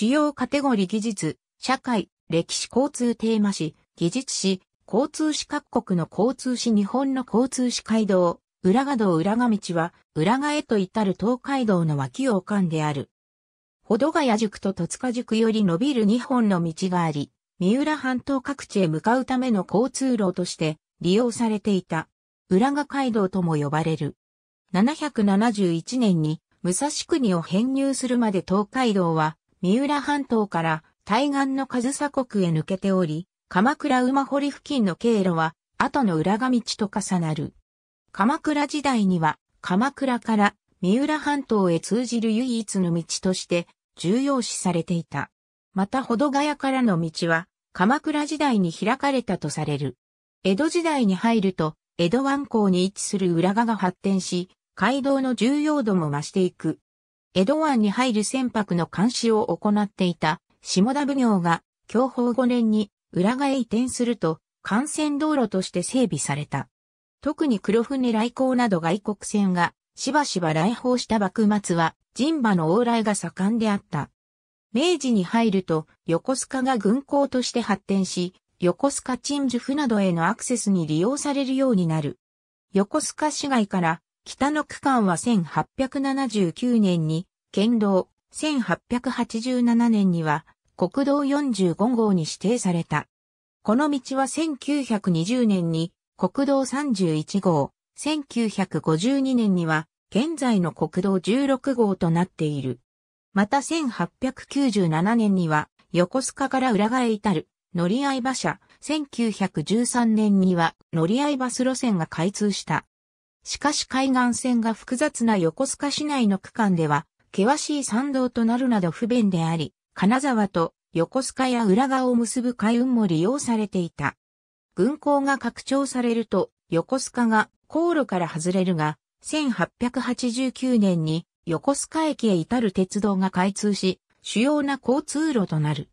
主要カテゴリ技術、社会、歴史交通テーマ誌、技術誌、交通誌各国の交通誌日本の交通誌街道、浦賀道浦賀道は、浦賀へと至る東海道の脇をんである。保土ヶ谷塾と戸塚塾より伸びる2本の道があり、三浦半島各地へ向かうための交通路として利用されていた。浦賀街道とも呼ばれる。771年に武蔵国を編入するまで東海道は三浦半島から対岸の上総国へ抜けており、鎌倉馬堀付近の経路は、後の裏が道と重なる。鎌倉時代には、鎌倉から三浦半島へ通じる唯一の道として重要視されていた。また、保土ヶ谷からの道は、鎌倉時代に開かれたとされる。江戸時代に入ると、江戸湾港に位置する浦賀が発展し、街道の重要度も増していく。江戸湾に入る船舶の監視を行っていた下田奉行が享保5年に浦賀へ移転すると幹線道路として整備された。特に黒船来航など外国船がしばしば来訪した幕末は人馬の往来が盛んであった。明治に入ると横須賀が軍港として発展し、横須賀鎮守府などへのアクセスに利用されるようになる。横須賀市街から北の区間は1879年に県道、1887年には国道45号に指定された。この道は1920年に国道31号、1952年には現在の国道16号となっている。また1897年には横須賀から裏返至る乗り合い馬車、1913年には乗り合いバス路線が開通した。しかし海岸線が複雑な横須賀市内の区間では、険しい山道となるなど不便であり、金沢と横須賀や浦賀を結ぶ海運も利用されていた。軍港が拡張されると、横須賀が航路から外れるが、1889年に横須賀駅へ至る鉄道が開通し、主要な交通路となる。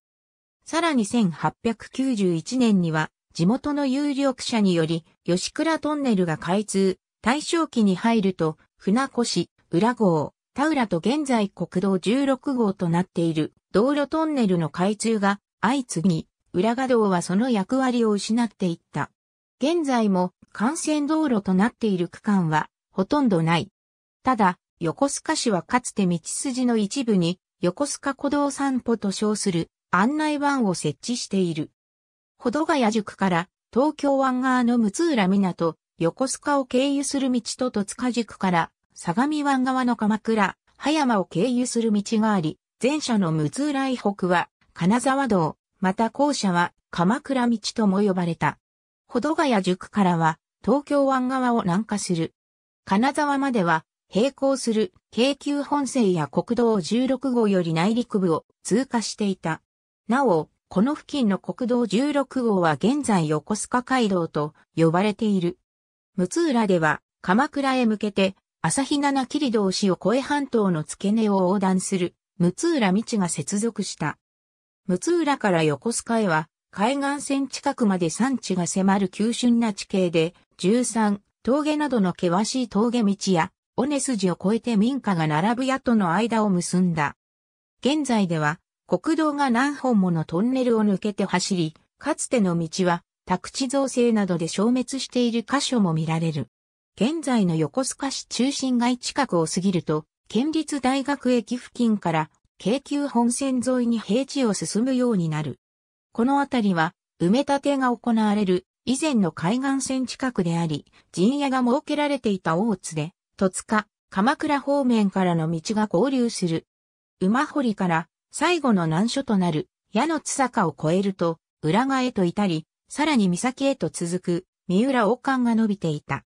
さらに1891年には、地元の有力者により、吉倉トンネルが開通、大正期に入ると、船越、浦郷、田浦と現在国道16号となっている道路トンネルの開通が相次ぎ、浦賀道はその役割を失っていった。現在も幹線道路となっている区間はほとんどない。ただ、横須賀市はかつて道筋の一部に横須賀古道散歩と称する案内板を設置している。保土ヶ谷塾から東京湾側の六浦港、横須賀を経由する道と戸塚宿から相模湾側の鎌倉、葉山を経由する道があり、前者の六浦以北は金沢道、また後者は鎌倉道とも呼ばれた。保土ヶ谷塾からは東京湾側を南下する。金沢までは並行する京急本線や国道16号より内陸部を通過していた。なお、この付近の国道16号は現在横須賀街道と呼ばれている。六浦では、鎌倉へ向けて、朝日七切通しを越え半島の付け根を横断する、六浦道が接続した。六浦から横須賀へは、海岸線近くまで山地が迫る急峻な地形で、13、峠などの険しい峠道や、尾根筋を越えて民家が並ぶ屋との間を結んだ。現在では、国道が何本ものトンネルを抜けて走り、かつての道は宅地造成などで消滅している箇所も見られる。現在の横須賀市中心街近くを過ぎると、県立大学駅付近から京急本線沿いに平地を進むようになる。この辺りは、埋め立てが行われる以前の海岸線近くであり、陣屋が設けられていた大津で、戸塚、鎌倉方面からの道が合流する。馬堀から最後の難所となる矢の津坂を越えると、裏側へと至り、さらに岬へと続く三浦王冠が伸びていた。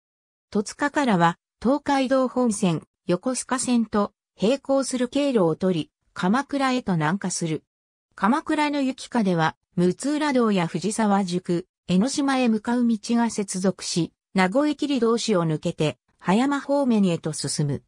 戸塚からは東海道本線、横須賀線と並行する経路を取り、鎌倉へと南下する。鎌倉の雪下では、六浦道や藤沢宿、江ノ島へ向かう道が接続し、名古屋切り道士を抜けて、葉山方面へと進む。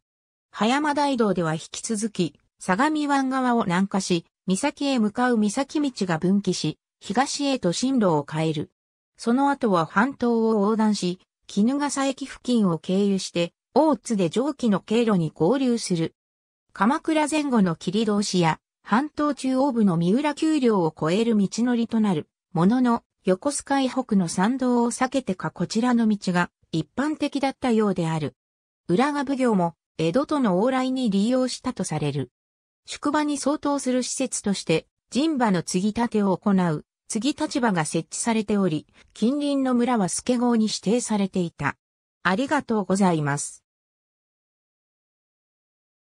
葉山大道では引き続き、相模湾側を南下し、岬へ向かう岬道が分岐し、東へと進路を変える。その後は半島を横断し、絹笠駅付近を経由して、大津で蒸気の経路に合流する。鎌倉前後の切通しや、半島中央部の三浦丘陵を越える道のりとなる、ものの、横須賀以北の山道を避けてかこちらの道が一般的だったようである。浦賀奉行も江戸との往来に利用したとされる。宿場に相当する施設として、神馬の継ぎ立てを行う次立場が設置されており、近隣の村はスケ号に指定されていた。ありがとうございます。